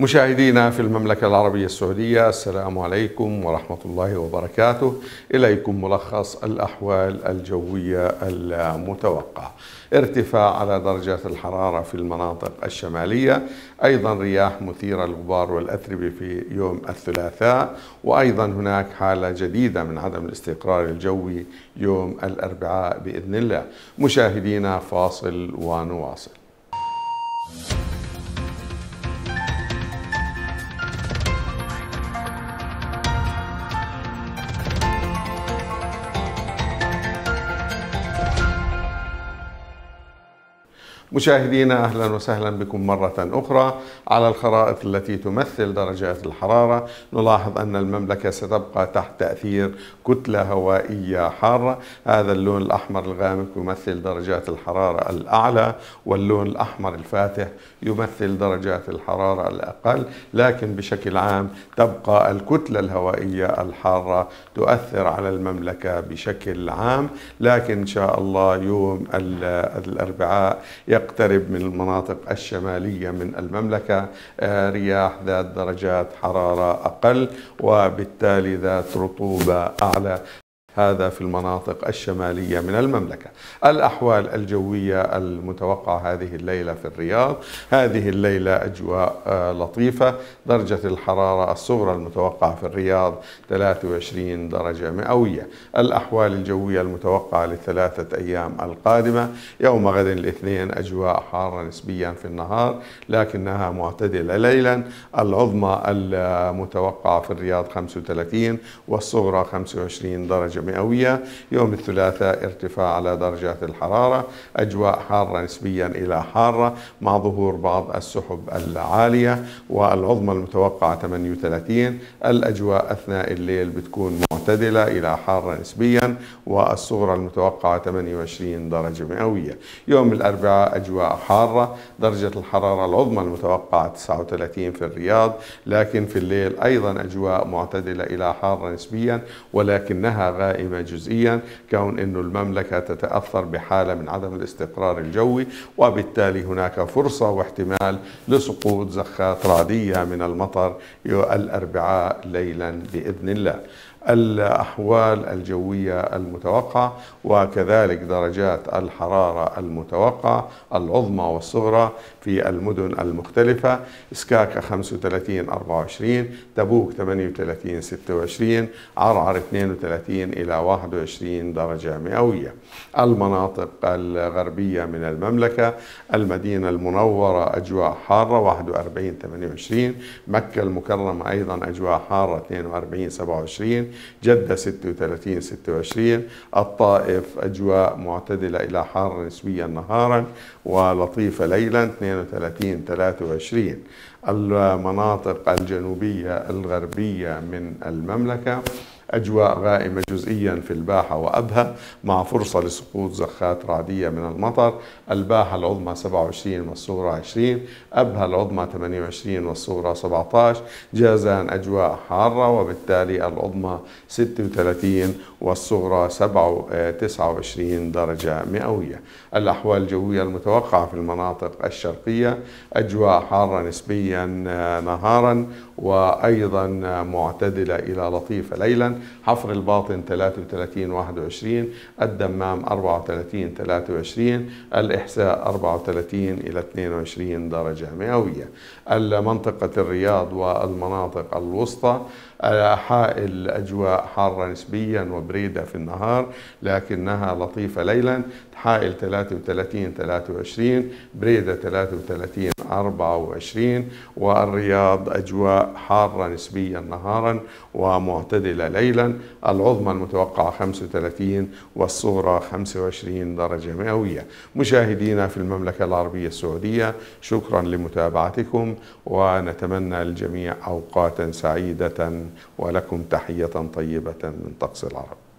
مشاهدينا في المملكة العربية السعودية السلام عليكم ورحمة الله وبركاته إليكم ملخص الأحوال الجوية المتوقعة ارتفاع على درجات الحرارة في المناطق الشمالية أيضا رياح مثيرة الغبار والأتربة في يوم الثلاثاء وأيضا هناك حالة جديدة من عدم الاستقرار الجوي يوم الأربعاء بإذن الله مشاهدينا فاصل ونواصل مشاهدينا اهلا وسهلا بكم مره اخرى على الخرائط التي تمثل درجات الحراره نلاحظ ان المملكه ستبقى تحت تاثير كتله هوائيه حاره هذا اللون الاحمر الغامق يمثل درجات الحراره الاعلى واللون الاحمر الفاتح يمثل درجات الحراره الاقل لكن بشكل عام تبقى الكتله الهوائيه الحاره تؤثر على المملكه بشكل عام لكن ان شاء الله يوم الاربعاء يقترب من المناطق الشمالية من المملكة آه، رياح ذات درجات حرارة أقل وبالتالي ذات رطوبة أعلى هذا في المناطق الشمالية من المملكة الأحوال الجوية المتوقعة هذه الليلة في الرياض هذه الليلة أجواء آه، لطيفة درجة الحرارة الصغرى المتوقعة في الرياض 23 درجة مئوية الأحوال الجوية المتوقعة للثلاثة أيام القادمة يوم غد الاثنين أجواء حارة نسبيا في النهار لكنها معتدلة ليلا العظمى المتوقعة في الرياض 35 والصغرى 25 درجة مئوية يوم الثلاثاء ارتفاع على درجات الحرارة أجواء حارة نسبيا إلى حارة مع ظهور بعض السحب العالية والعظمى المتوقعة 38 الأجواء أثناء الليل بتكون معتدلة إلى حارة نسبيا والصغرى المتوقعة 28 درجة مئوية يوم الأربعاء أجواء حارة درجة الحرارة العظمى المتوقعة 39 في الرياض لكن في الليل أيضا أجواء معتدلة إلى حارة نسبيا ولكنها غالية دائمة جزئيا كون أن المملكة تتأثر بحالة من عدم الاستقرار الجوي وبالتالي هناك فرصة واحتمال لسقوط زخات رعدية من المطر الأربعاء ليلا بإذن الله الأحوال الجوية المتوقعة وكذلك درجات الحرارة المتوقعة العظمى والصغرى في المدن المختلفة إسكاكا 35 24 تبوك 38 26 عرعر 32 إلى 21 درجة مئوية المناطق الغربية من المملكة المدينة المنورة أجواء حارة 41 28 مكة المكرمة أيضا أجواء حارة 42 27 جدة 36 26 الطائف أجواء معتدلة إلى حارة نسبيا نهارا ولطيفة ليلا 32 23 المناطق الجنوبية الغربية من المملكة أجواء غائمة جزئيا في الباحة وأبها مع فرصة لسقوط زخات رعدية من المطر الباحة العظمى 27 والصغرى 20 أبها العظمى 28 والصغرى 17 جازان أجواء حارة وبالتالي العظمى 36 والصغرى 29 آه، درجة مئوية الأحوال الجوية المتوقعة في المناطق الشرقية أجواء حارة نسبيا آه، نهارا وأيضا آه، معتدلة إلى لطيفة ليلا حفر الباطن 33 21 الدمام 34 23 الإحساء 34 إلى 22 درجة مئوية المنطقة الرياض والمناطق الوسطى حائل أجواء حارة نسبيا وبريدة في النهار لكنها لطيفة ليلا حائل 33 23 بريدة 33 24 والرياض أجواء حارة نسبيا نهارا ومعتدلة ليلا العظمى المتوقعة 35 والصغرى 25 درجة مئوية مشاهدينا في المملكة العربية السعودية شكرا لمتابعتكم ونتمنى الجميع أوقاتا سعيدة ولكم تحية طيبة من طقس العرب